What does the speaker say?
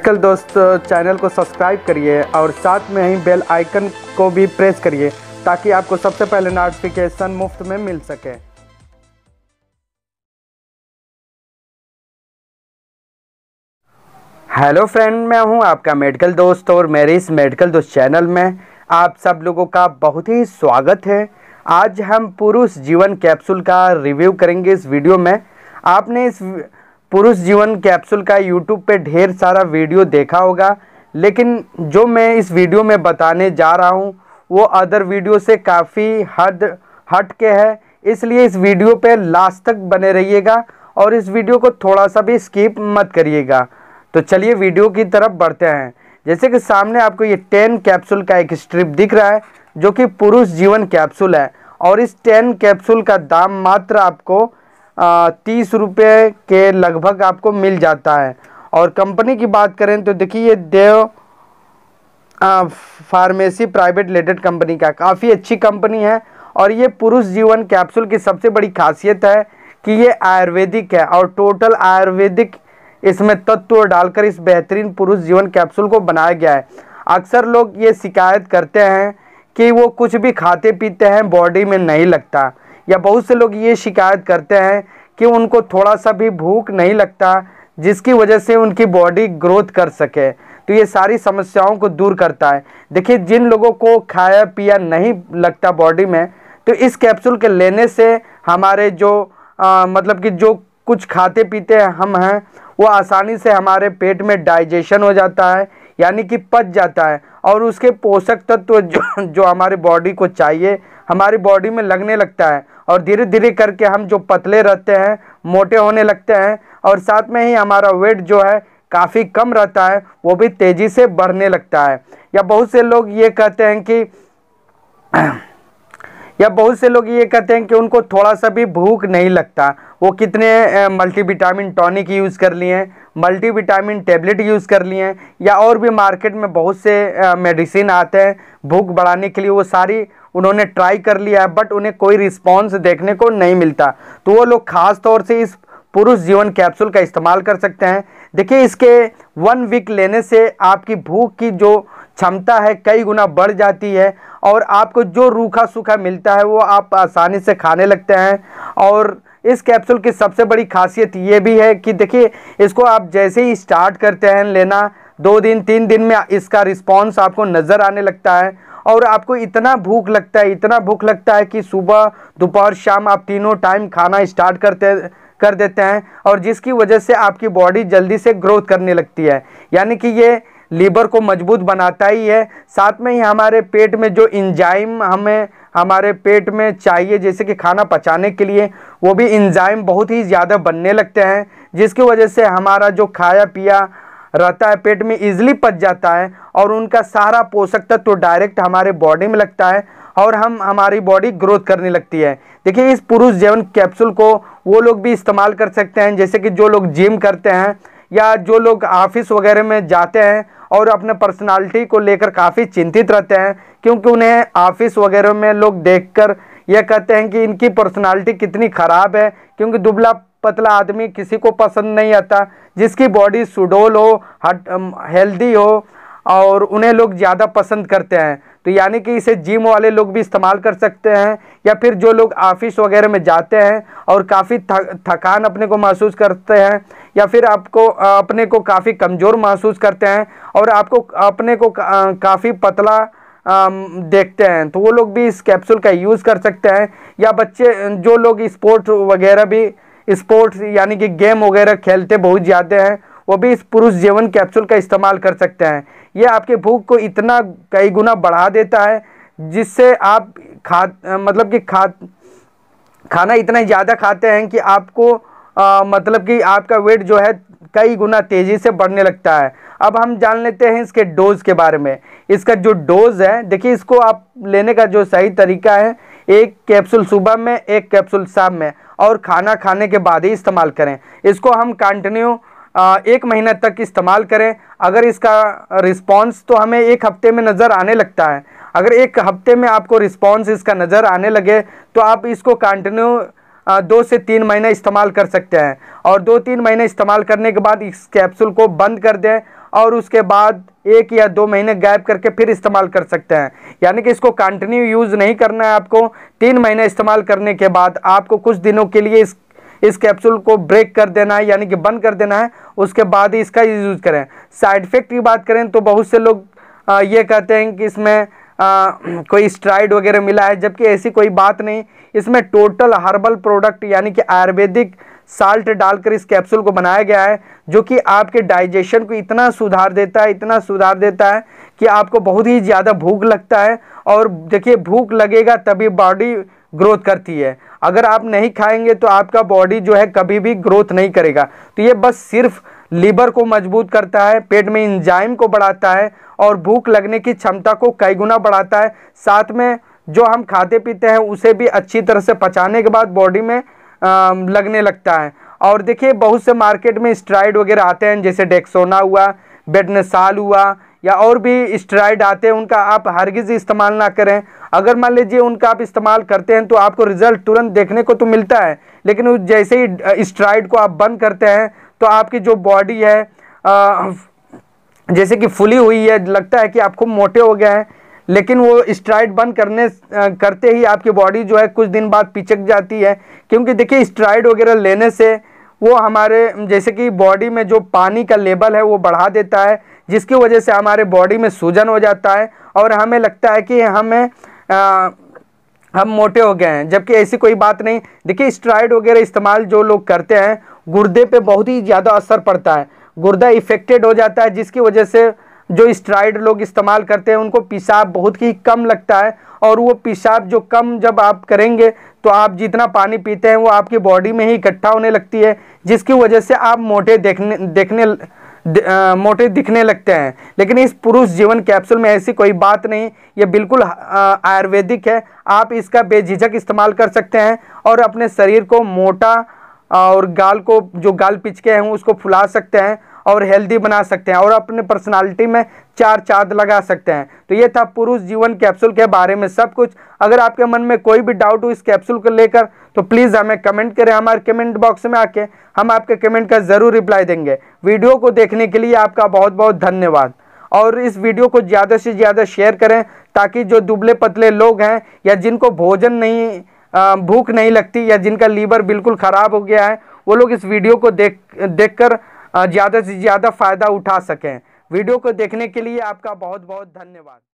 medical दोस्त channel को subscribe करिए और साथ में ही बेल आइकन को भी प्रेस करिए ताकि आपको सबसे पहले नोटिफिकेशन मुफ्त में मिल सके हेलो फ्रेंड मैं हूं आपका मेडिकल दोस्त और मेरे इस मेडिकल दोस्त चैनल में आप सब लोगों का बहुत ही स्वागत है आज हम पुरुष जीवन कैप्सूल का रिव्यू करेंगे इस वीडियो में आपने इस पुरुष जीवन कैप्सूल का यूट्यूब पे ढेर सारा वीडियो देखा होगा लेकिन जो मैं इस वीडियो में बताने जा रहा हूँ वो अदर वीडियो से काफ़ी हद हट के है इसलिए इस वीडियो पे लास्ट तक बने रहिएगा और इस वीडियो को थोड़ा सा भी स्किप मत करिएगा तो चलिए वीडियो की तरफ बढ़ते हैं जैसे कि सामने आपको ये टेन कैप्सूल का एक स्ट्रिप दिख रहा है जो कि पुरुष जीवन कैप्सूल है और इस टेन कैप्सूल का दाम मात्र आपको तीस रुपये के लगभग आपको मिल जाता है और कंपनी की बात करें तो देखिए ये Dev pharmacy private limited company का काफ़ी अच्छी कंपनी है और ये पुरुष जीवन कैप्सूल की सबसे बड़ी खासियत है कि ये आयुर्वेदिक है और टोटल आयुर्वेदिक इसमें तत्व डालकर इस बेहतरीन पुरुष जीवन कैप्सूल को बनाया गया है अक्सर लोग ये शिकायत करते हैं कि वो कुछ भी खाते पीते हैं बॉडी में नहीं लगता या बहुत से लोग ये शिकायत करते हैं कि उनको थोड़ा सा भी भूख नहीं लगता जिसकी वजह से उनकी बॉडी ग्रोथ कर सके तो ये सारी समस्याओं को दूर करता है देखिए जिन लोगों को खाया पिया नहीं लगता बॉडी में तो इस कैप्सूल के लेने से हमारे जो आ, मतलब कि जो कुछ खाते पीते हम हैं वो आसानी से हमारे पेट में डाइजेशन हो जाता है यानी कि पच जाता है और उसके पोषक तत्व तो जो जो हमारे बॉडी को चाहिए हमारी बॉडी में लगने लगता है और धीरे धीरे करके हम जो पतले रहते हैं मोटे होने लगते हैं और साथ में ही हमारा वेट जो है काफ़ी कम रहता है वो भी तेज़ी से बढ़ने लगता है या बहुत से लोग ये कहते हैं कि या बहुत से लोग ये कहते हैं कि उनको थोड़ा सा भी भूख नहीं लगता वो कितने मल्टीविटामिन टॉनिक यूज़ कर लिए हैं मल्टीविटामिन टेबलेट यूज़ कर लिए हैं या और भी मार्केट में बहुत से मेडिसिन आते हैं भूख बढ़ाने के लिए वो सारी उन्होंने ट्राई कर लिया है बट उन्हें कोई रिस्पॉन्स देखने को नहीं मिलता तो वो लोग खास तौर से इस पुरुष जीवन कैप्सूल का इस्तेमाल कर सकते हैं देखिए इसके वन वीक लेने से आपकी भूख की जो क्षमता है कई गुना बढ़ जाती है और आपको जो रूखा सूखा मिलता है वो आप आसानी से खाने लगते हैं और इस कैप्सूल की सबसे बड़ी खासियत ये भी है कि देखिए इसको आप जैसे ही स्टार्ट करते हैं लेना दो दिन तीन दिन में इसका रिस्पॉन्स आपको नज़र आने लगता है और आपको इतना भूख लगता है इतना भूख लगता है कि सुबह दोपहर शाम आप तीनों टाइम खाना स्टार्ट करते कर देते हैं और जिसकी वजह से आपकी बॉडी जल्दी से ग्रोथ करने लगती है यानी कि ये लीवर को मजबूत बनाता ही है साथ में ही हमारे पेट में जो इंजाइम हमें हमारे पेट में चाहिए जैसे कि खाना पचाने के लिए वो भी इंजाइम बहुत ही ज़्यादा बनने लगते हैं जिसकी वजह से हमारा जो खाया पिया रहता है पेट में इजिली पच जाता है और उनका सारा पोषक तत्व तो डायरेक्ट हमारे बॉडी में लगता है और हम हमारी बॉडी ग्रोथ करने लगती है देखिए इस पुरुष जीवन कैप्सूल को वो लोग भी इस्तेमाल कर सकते हैं जैसे कि जो लोग जिम करते हैं या जो लोग ऑफिस वगैरह में जाते हैं और अपने पर्सनालिटी को लेकर काफ़ी चिंतित रहते हैं क्योंकि उन्हें ऑफिस वगैरह में लोग देखकर यह कहते हैं कि इनकी पर्सनालिटी कितनी ख़राब है क्योंकि दुबला पतला आदमी किसी को पसंद नहीं आता जिसकी बॉडी सुडोल हो हट हेल्दी हो और उन्हें लोग ज़्यादा पसंद करते हैं तो यानी कि इसे जिम वाले लोग भी इस्तेमाल कर सकते हैं या फिर जो लोग ऑफिस वगैरह में जाते हैं और काफ़ी थकान अपने को महसूस करते हैं या फिर आपको अपने को काफ़ी कमज़ोर महसूस करते हैं और आपको अपने को काफ़ी पतला देखते हैं तो वो लोग भी इस कैप्सूल का यूज़ कर सकते हैं या बच्चे जो लोग स्पोर्ट वगैरह भी स्पोर्ट्स यानी कि गेम वगैरह खेलते बहुत ज़्यादा हैं वो भी इस पुरुष जीवन कैप्सूल का इस्तेमाल कर सकते हैं ये आपकी भूख को इतना कई गुना बढ़ा देता है जिससे आप खा मतलब कि खा खाना इतना ज़्यादा खाते हैं कि आपको आ, मतलब कि आपका वेट जो है कई गुना तेज़ी से बढ़ने लगता है अब हम जान लेते हैं इसके डोज़ के बारे में इसका जो डोज़ है देखिए इसको आप लेने का जो सही तरीका है एक कैप्सूल सुबह में एक कैप्सूल शाम में और खाना खाने के बाद ही इस्तेमाल करें इसको हम कंटिन्यू एक महीने तक इस्तेमाल करें अगर इसका रिस्पांस तो हमें एक हफ्ते में नज़र आने लगता है अगर एक हफ्ते में आपको रिस्पांस इसका नज़र आने लगे तो आप इसको कंटिन्यू दो से तीन महीने इस्तेमाल कर सकते हैं और दो तीन महीने इस्तेमाल करने के बाद इस कैप्सूल को बंद कर दें और उसके बाद एक या दो महीने गैप करके फिर इस्तेमाल कर सकते हैं यानी कि इसको कंटिन्यू यूज़ नहीं करना है आपको तीन महीने इस्तेमाल करने के बाद आपको कुछ दिनों के लिए इस इस कैप्सूल को ब्रेक कर देना है यानी कि बंद कर देना है उसके बाद ही इसका यूज़ करें साइड इफ़ेक्ट की बात करें तो बहुत से लोग ये कहते हैं कि इसमें आ, कोई स्ट्राइड वगैरह मिला है जबकि ऐसी कोई बात नहीं इसमें टोटल हर्बल प्रोडक्ट यानी कि आयुर्वेदिक साल्ट डालकर इस कैप्सूल को बनाया गया है जो कि आपके डाइजेशन को इतना सुधार देता है इतना सुधार देता है कि आपको बहुत ही ज़्यादा भूख लगता है और देखिए भूख लगेगा तभी बॉडी ग्रोथ करती है अगर आप नहीं खाएंगे तो आपका बॉडी जो है कभी भी ग्रोथ नहीं करेगा तो ये बस सिर्फ लीवर को मजबूत करता है पेट में इंजाइम को बढ़ाता है और भूख लगने की क्षमता को कई गुना बढ़ाता है साथ में जो हम खाते पीते हैं उसे भी अच्छी तरह से पचाने के बाद बॉडी में लगने लगता है और देखिए बहुत से मार्केट में स्ट्राइड वगैरह आते हैं जैसे डेक्सोना हुआ बेडनसाल हुआ या और भी स्ट्राइड आते हैं उनका आप हरगिज़ इस्तेमाल ना करें अगर मान लीजिए उनका आप इस्तेमाल करते हैं तो आपको रिज़ल्ट तुरंत देखने को तो मिलता है लेकिन जैसे ही स्ट्राइड को आप बंद करते हैं तो आपकी जो बॉडी है आ, जैसे कि फुली हुई है लगता है कि आपको मोटे हो गए हैं लेकिन वो स्ट्राइड बंद करने करते ही आपकी बॉडी जो है कुछ दिन बाद पिचक जाती है क्योंकि देखिए स्ट्राइड वगैरह लेने से वो हमारे जैसे कि बॉडी में जो पानी का लेवल है वो बढ़ा देता है जिसकी वजह से हमारे बॉडी में सूजन हो जाता है और हमें लगता है कि हमें आ, हम मोटे हो गए हैं जबकि ऐसी कोई बात नहीं देखिए स्ट्राइड वगैरह इस्तेमाल जो लोग करते हैं गुर्दे पे बहुत ही ज़्यादा असर पड़ता है गुर्दा इफेक्टेड हो जाता है जिसकी वजह से जो स्ट्राइड लोग इस्तेमाल करते हैं उनको पेशाब बहुत ही कम लगता है और वो पेशाब जो कम जब आप करेंगे तो आप जितना पानी पीते हैं वो आपकी बॉडी में ही इकट्ठा होने लगती है जिसकी वजह से आप मोटे देखने देखने आ, मोटे दिखने लगते हैं लेकिन इस पुरुष जीवन कैप्सूल में ऐसी कोई बात नहीं ये बिल्कुल आयुर्वेदिक है आप इसका बेझिझक इस्तेमाल कर सकते हैं और अपने शरीर को मोटा और गाल को जो गाल पिचके हैं उसको फुला सकते हैं और हेल्दी बना सकते हैं और अपने पर्सनालिटी में चार चाँद लगा सकते हैं तो ये था पुरुष जीवन कैप्सूल के बारे में सब कुछ अगर आपके मन में कोई भी डाउट हो इस कैप्सूल को लेकर तो प्लीज़ हमें कमेंट करें हमारे कमेंट बॉक्स में आके हम आपके कमेंट का ज़रूर रिप्लाई देंगे वीडियो को देखने के लिए आपका बहुत बहुत धन्यवाद और इस वीडियो को ज़्यादा से ज़्यादा शेयर करें ताकि जो दुबले पतले लोग हैं या जिनको भोजन नहीं भूख नहीं लगती या जिनका लीवर बिल्कुल ख़राब हो गया है वो लोग इस वीडियो को देख देख कर ज़्यादा से ज़्यादा फ़ायदा उठा सकें वीडियो को देखने के लिए आपका बहुत बहुत धन्यवाद